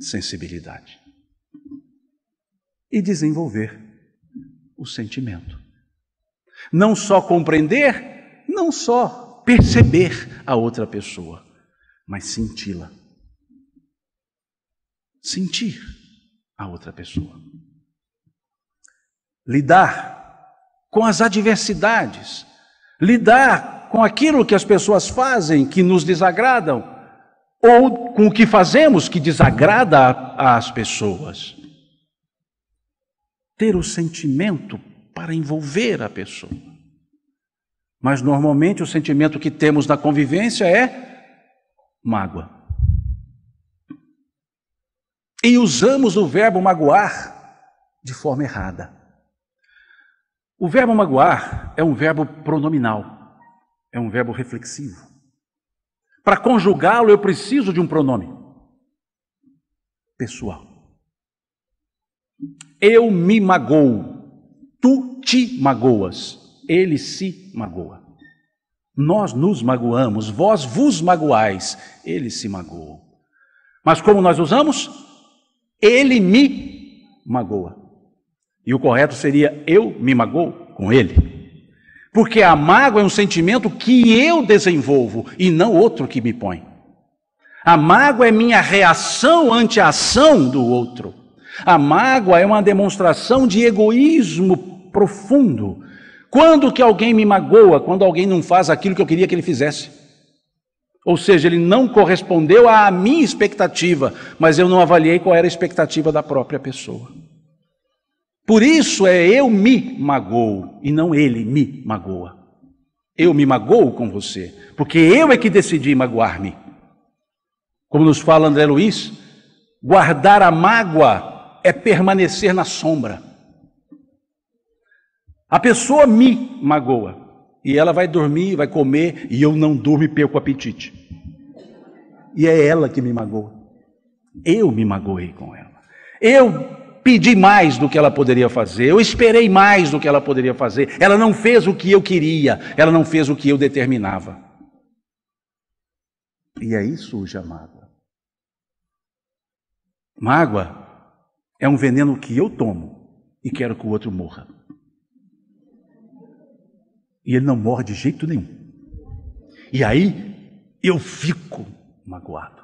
sensibilidade e desenvolver o sentimento. Não só compreender, não só perceber a outra pessoa, mas senti-la. Sentir a outra pessoa. Lidar com as adversidades, lidar com aquilo que as pessoas fazem que nos desagradam ou com o que fazemos que desagrada às pessoas. Ter o sentimento para envolver a pessoa. Mas normalmente o sentimento que temos na convivência é mágoa. E usamos o verbo magoar de forma errada. O verbo magoar é um verbo pronominal, é um verbo reflexivo. Para conjugá-lo, eu preciso de um pronome pessoal. Eu me magoo, tu te magoas, ele se magoa. Nós nos magoamos, vós vos magoais, ele se magoou. Mas como nós usamos? Ele me magoa. E o correto seria eu me magoo com ele. Porque a mágoa é um sentimento que eu desenvolvo e não outro que me põe. A mágoa é minha reação ante a ação do outro. A mágoa é uma demonstração de egoísmo profundo. Quando que alguém me magoa? Quando alguém não faz aquilo que eu queria que ele fizesse. Ou seja, ele não correspondeu à minha expectativa, mas eu não avaliei qual era a expectativa da própria pessoa. Por isso é eu me magoo e não ele me magoa. Eu me magoo com você, porque eu é que decidi magoar-me. Como nos fala André Luiz, guardar a mágoa é permanecer na sombra. A pessoa me magoa e ela vai dormir, vai comer e eu não durmo e perco o apetite. E é ela que me magoa. Eu me magoei com ela. Eu pedi mais do que ela poderia fazer, eu esperei mais do que ela poderia fazer, ela não fez o que eu queria, ela não fez o que eu determinava. E aí surge a mágoa. Mágoa é um veneno que eu tomo e quero que o outro morra. E ele não morre de jeito nenhum. E aí eu fico magoado.